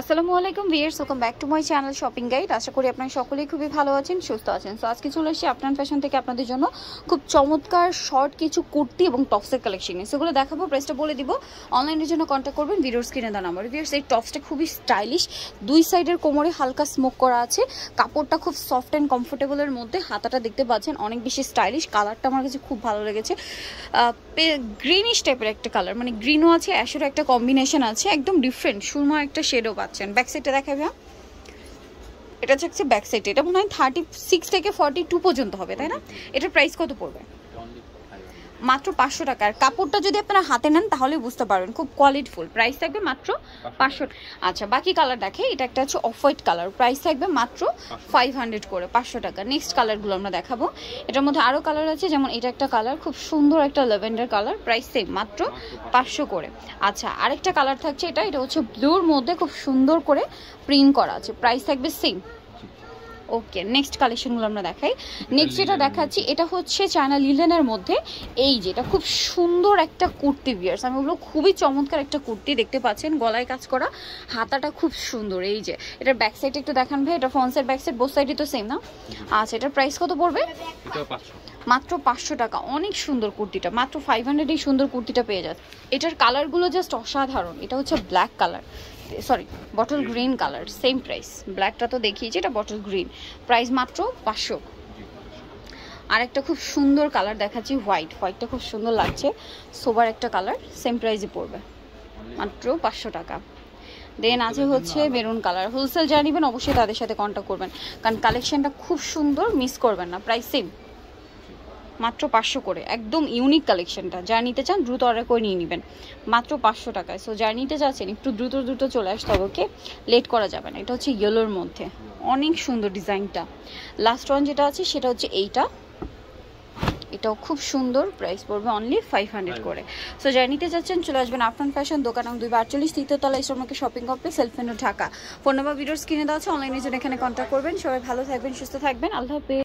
আসসালামু আলাইকুম viewers welcome back to my channel shopping guide আশা করি আপনারা সকলেই খুবই ভালো আছেন সুস্থ আছেন সো আজকে চলে এসেছি আপনার ফ্যাশন থেকে আপনাদের জন্য খুব চমৎকার শর্ট কিছু কুর্তি এবং টপসের কালেকশন সেগুলো দেখাবো প্রেসটা বলে দিব অনলাইনের জন্য কন্ট্যাক্ট করবেন ভিডিওর স্ক্রিনে দেওয়া নাম্বার ভিয়ার্স এই টপসটা খুবই স্টাইলিশ দুই সাইডের কোমরে হালকা স্মোক করা আছে কাপড়টা খুব সফট অ্যান্ড কমফোর্টেবলের মধ্যে হাতাটা দেখতে পাচ্ছেন অনেক বেশি স্টাইলিশ কালারটা আমার কাছে খুব ভালো লেগেছে গ্রিনিশ টাইপের একটা কালার মানে গ্রিনও আছে অ্যাশোর একটা কম্বিনেশন আছে একদম ডিফারেন্ট সুরমা একটা শেডও পাচ্ছেন ব্যাক সাইডটা দেখাবি এটা হচ্ছে ব্যাক সাইড এটা মনে হয় থার্টি সিক্স থেকে ফর্টি টু পর্যন্ত হবে তাই না এটার প্রাইস কত পড়বে মাত্র পাঁচশো টাকার কাপড়টা যদি আপনারা হাতে নেন তাহলে বুঝতে পারবেন খুব কোয়ালিটিফুল প্রাইস থাকবে মাত্র পাঁচশো আচ্ছা বাকি কালার দেখে এটা একটা হচ্ছে অফ হোয়াইট কালার প্রাইস থাকবে মাত্র ফাইভ হান্ড্রেড করে পাঁচশো টাকা নেক্সট কালারগুলো আমরা দেখাবো এটার মধ্যে আরও কালার আছে যেমন এটা একটা কালার খুব সুন্দর একটা লেভেন্ডার কালার প্রাইস সেম মাত্র পাঁচশো করে আচ্ছা আরেকটা কালার থাকছে এটা এটা হচ্ছে ব্লুর মধ্যে খুব সুন্দর করে প্রিন্ট করা আছে প্রাইস থাকবে সেম ওকে নেক্সট কালেকশনগুলো আমরা দেখাই নেক্সট যেটা দেখাচ্ছি এটা হচ্ছে চায়না লিলেনের মধ্যে এই যে এটা খুব সুন্দর একটা কুর্তি বিয়ার্স আমি ওগুলো খুবই চমৎকার একটা কুর্তি দেখতে পাচ্ছেন গলায় কাজ করা হাতাটা খুব সুন্দর এই যে এটার ব্যাক সাইড একটু দেখান ভাই এটা ফন্সের ব্যাক সাইড বোথ সাইডই তো সেম না আচ্ছা এটার প্রাইস কত পড়বে মাত্র পাঁচশো টাকা অনেক সুন্দর কুর্তিটা মাত্র ফাইভ হান্ড্রেড এই সুন্দর কুর্তিটা পেয়ে যাচ্ছে এটার কালারগুলো জাস্ট অসাধারণ এটা হচ্ছে black colour sorry bottle green colour same price ব্ল্যাকটা তো দেখিয়েছি এটা বটল গ্রিন প্রাইস মাত্র পাঁচশো আর একটা খুব সুন্দর কালার দেখাচ্ছি হোয়াইট হোয়াইটটা খুব সুন্দর লাগছে সোবার একটা কালার সেম প্রাইসে পড়বে মাত্র পাঁচশো টাকা দেন আছে হচ্ছে মেরুন কালার হোলসেল যা নেবেন অবশ্যই তাদের সাথে কন্ট্যাক্ট করবেন কারণ কালেকশনটা খুব সুন্দর মিস করবেন না প্রাইস সেম মাত্র পাঁচশো করে একদম ইউনিক কালেকশনটা যা নিতে চান দ্রুত অর্ডার করে নিয়ে নেবেন মাত্র পাঁচশো টাকায় সো যা নিতে চাচ্ছেন একটু দ্রুত দ্রুত চলে আসতে হবে ওকে লেট করা যাবে না এটা হচ্ছে ইয়েলোর মধ্যে অনেক সুন্দর ডিজাইনটা লাস্ট ওয়ান যেটা আছে সেটা হচ্ছে এইটা এটাও খুব সুন্দর প্রাইস পড়বে অনলি ফাইভ হান্ড্রেড করে সো যারা নিতে চাচ্ছেন চলে আসবেন আফরান ফ্যাশন দোকান এবং দুই আটচল্লিশ তৃতীয়তলা ইসলামকে শপিং কমপ্লেক্স সেলফেনো ঢাকা ফোন নাম্বার ভিডিওস কিনে দেওয়া আছে অনলাইনে জন্য এখানে কন্ট্যাক্ট করবেন সবাই ভালো থাকবেন সুস্থ থাকবেন আল্লাহ হাফেজ